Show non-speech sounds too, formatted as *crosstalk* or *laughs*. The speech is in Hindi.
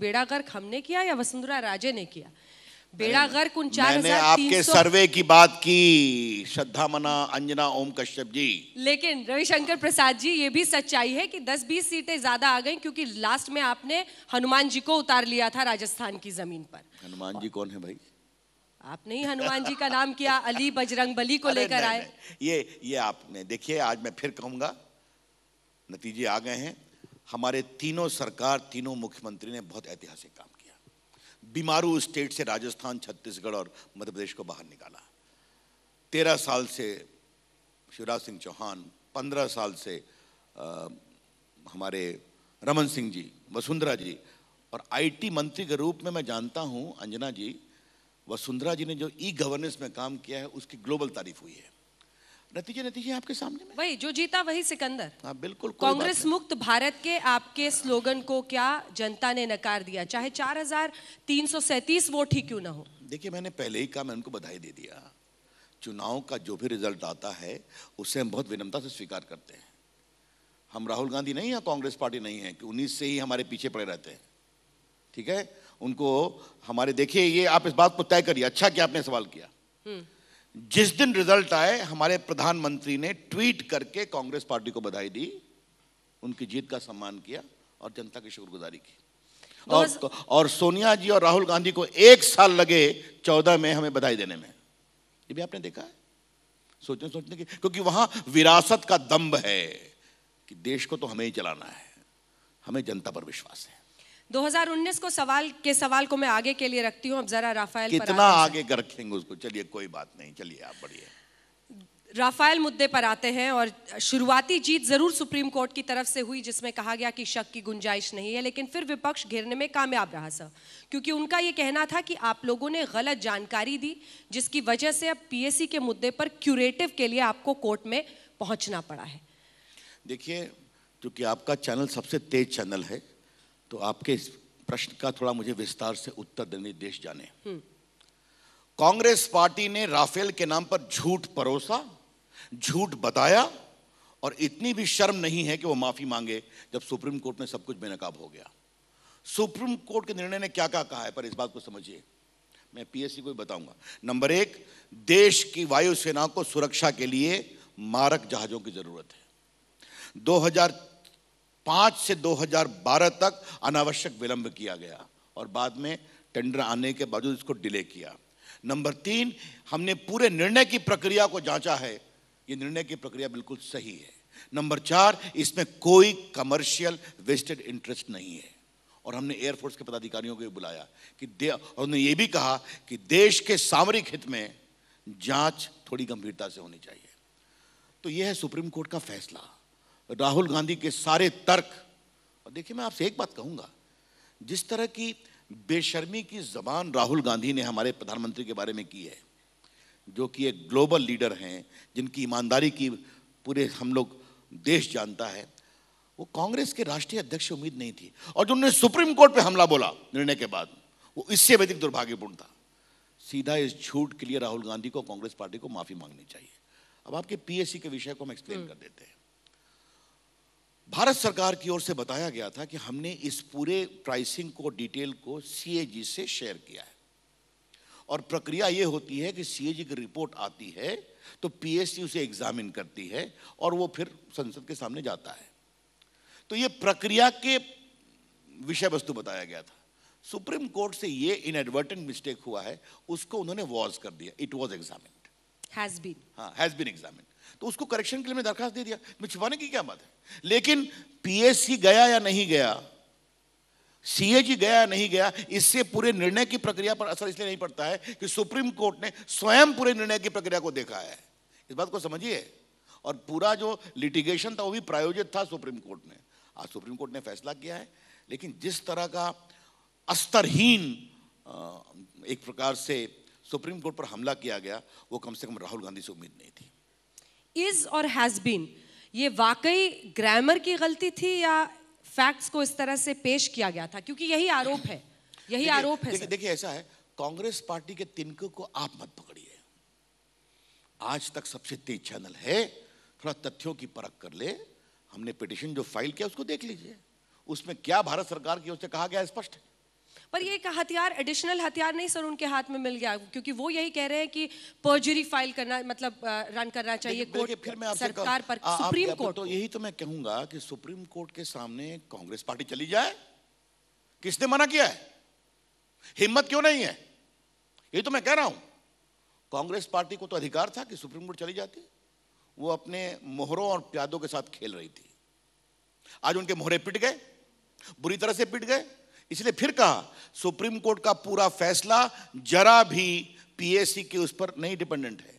बेड़ा गर्क हमने किया या वसुंधरा राजे ने किया बेड़ा गर्क उन चार मैंने आपके सर्वे की बात की श्रद्धा मना अंजना ओम कश्यप जी लेकिन रविशंकर प्रसाद जी ये भी सच्चाई है कि 10-20 सीटें ज्यादा आ गई क्योंकि लास्ट में आपने हनुमान जी को उतार लिया था राजस्थान की जमीन पर हनुमान जी कौन है भाई आपने ही हनुमान जी का नाम किया *laughs* अली बजरंग बली को लेकर आए ये ये आपने देखिए आज मैं फिर कहूंगा नतीजे आ गए हैं हमारे तीनों सरकार तीनों मुख्यमंत्री ने बहुत ऐतिहासिक काम किया बीमारू स्टेट से राजस्थान छत्तीसगढ़ और मध्य प्रदेश को बाहर निकाला तेरह साल से शिवराज सिंह चौहान पंद्रह साल से आ, हमारे रमन सिंह जी वसुंधरा जी और आईटी मंत्री के रूप में मैं जानता हूं अंजना जी वसुंधरा जी ने जो ई गवर्नेंस में काम किया है उसकी ग्लोबल तारीफ हुई है नतीजे नतीजे आपके सामने में वही जो जीता वही सिकंदर हाँ बिल्कुल कांग्रेस मुक्त भारत के आपके स्लोगन को क्या जनता ने नकार दिया चाहे चार हजार तीन सौ सैतीस वोट ही क्यों ना हो देखिए मैंने पहले ही कहा मैं उनको बधाई दे दिया चुनाव का जो भी रिजल्ट आता है उसे हम बहुत विनम्रता से स्वीकार करते हैं हम राहुल गांधी नहीं या कांग्रेस पार्टी नहीं है कि उन्नीस से ही हमारे पीछे पड़े रहते हैं ठीक है उनको हमारे देखिए ये आप इस बात को तय करिए अच्छा क्या आपने सवाल किया हम्म। जिस दिन रिजल्ट आए हमारे प्रधानमंत्री ने ट्वीट करके कांग्रेस पार्टी को बधाई दी उनकी जीत का सम्मान किया और जनता की शुक्रगुजारी की और, तो- और सोनिया जी और राहुल गांधी को एक साल लगे चौदह में हमें बधाई देने में ये भी आपने देखा है सोचने सोचने की क्योंकि वहां विरासत का दम्ब है कि देश को तो हमें ही चलाना है हमें जनता पर विश्वास है 2019 को सवाल के सवाल को मैं आगे के लिए रखती हूँ अब जरा राफेल कितना आगे कर रखेंगे उसको चलिए कोई बात नहीं चलिए आप बढ़िए राफेल मुद्दे पर आते हैं और शुरुआती जीत जरूर सुप्रीम कोर्ट की तरफ से हुई जिसमें कहा गया कि शक की गुंजाइश नहीं है लेकिन फिर विपक्ष घेरने में कामयाब रहा सर क्योंकि उनका ये कहना था कि आप लोगों ने गलत जानकारी दी जिसकी वजह से अब पीएससी के मुद्दे पर क्यूरेटिव के लिए आपको कोर्ट में पहुंचना पड़ा है देखिए चूंकि आपका चैनल सबसे तेज चैनल है तो आपके इस प्रश्न का थोड़ा मुझे विस्तार से उत्तर देने देश जाने हम्म। कांग्रेस पार्टी ने राफेल के नाम पर झूठ परोसा झूठ बताया और इतनी भी शर्म नहीं है कि वो माफी मांगे जब सुप्रीम कोर्ट में सब कुछ बेनकाब हो गया सुप्रीम कोर्ट के निर्णय ने क्या क्या कहा है पर इस बात को समझिए मैं पीएससी को बताऊंगा नंबर एक देश की वायुसेना को सुरक्षा के लिए मारक जहाजों की जरूरत है पांच से 2012 तक अनावश्यक विलंब किया गया और बाद में टेंडर आने के बावजूद इसको डिले किया नंबर तीन हमने पूरे निर्णय की प्रक्रिया को जांचा है ये निर्णय की प्रक्रिया बिल्कुल सही है नंबर चार इसमें कोई कमर्शियल वेस्टेड इंटरेस्ट नहीं है और हमने एयरफोर्स के पदाधिकारियों को भी बुलाया कि और उन्होंने ये भी कहा कि देश के सामरिक हित में जांच थोड़ी गंभीरता से होनी चाहिए तो यह है सुप्रीम कोर्ट का फैसला राहुल गांधी के सारे तर्क और देखिए मैं आपसे एक बात कहूंगा जिस तरह की बेशर्मी की जबान राहुल गांधी ने हमारे प्रधानमंत्री के बारे में की है जो कि एक ग्लोबल लीडर हैं जिनकी ईमानदारी की पूरे हम लोग देश जानता है वो कांग्रेस के राष्ट्रीय अध्यक्ष उम्मीद नहीं थी और जो उन्होंने सुप्रीम कोर्ट पे हमला बोला निर्णय के बाद वो इससे अधिक दुर्भाग्यपूर्ण था सीधा इस झूठ के लिए राहुल गांधी को कांग्रेस पार्टी को माफी मांगनी चाहिए अब आपके पीएससी के विषय को हम एक्सप्लेन हम्म। कर देते हैं भारत सरकार की ओर से बताया गया था कि हमने इस पूरे प्राइसिंग को डिटेल को सीएजी से शेयर किया है और प्रक्रिया ये होती है कि सीएजी की रिपोर्ट आती है तो पीएससी उसे एग्जामिन करती है और वो फिर संसद के सामने जाता है तो ये प्रक्रिया के विषय वस्तु बताया गया था सुप्रीम कोर्ट से ये इनएडवर्टेंट मिस्टेक हुआ है उसको उन्होंने वॉज कर दिया it was examine has been हाँ has been examined तो उसको करेक्शन के लिए मैंने दरखास्त दे दिया मैं छुपाने की क्या बात है लेकिन पीएससी गया या नहीं गया सीएजी गया या नहीं गया इससे पूरे निर्णय की प्रक्रिया पर असर इसलिए नहीं पड़ता है कि सुप्रीम कोर्ट ने स्वयं पूरे निर्णय की प्रक्रिया को देखा है इस बात को समझिए और पूरा जो लिटिगेशन था वो भी प्रायोजित था सुप्रीम कोर्ट ने आज सुप्रीम कोर्ट ने फैसला किया है लेकिन जिस तरह का अस्तरहीन एक प्रकार से सुप्रीम कोर्ट पर हमला किया गया वो कम से कम राहुल गांधी से उम्मीद नहीं थी इज और हैज बीन ये वाकई ग्रामर की गलती थी या फैक्ट्स को इस तरह से पेश किया गया था क्योंकि यही आरोप है यही आरोप है देखिए ऐसा है कांग्रेस पार्टी के तिनकों को आप मत पकड़िए आज तक सबसे तेज चैनल है थोड़ा तथ्यों की परख कर ले हमने पिटिशन जो फाइल किया उसको देख लीजिए उसमें क्या भारत सरकार की ओर से कहा गया स्पष्ट है पर ये एक हथियार एडिशनल हथियार नहीं सर उनके हाथ में मिल गया क्योंकि वो यही कह रहे हैं कि पर्जरी फाइल करना मतलब रन करना चाहिए कोर्ट सरकार पर आ, सुप्रीम कोर्ट तो यही तो मैं कहूंगा कि सुप्रीम कोर्ट के सामने कांग्रेस पार्टी चली जाए किसने मना किया है हिम्मत क्यों नहीं है ये तो मैं कह रहा हूं कांग्रेस पार्टी को तो अधिकार था कि सुप्रीम कोर्ट चली जाती वो अपने मोहरों और प्यादों के साथ खेल रही थी आज उनके मोहरे पिट गए बुरी तरह से पिट गए इसलिए फिर कहा सुप्रीम कोर्ट का पूरा फैसला जरा भी पीएससी के उस पर नहीं डिपेंडेंट है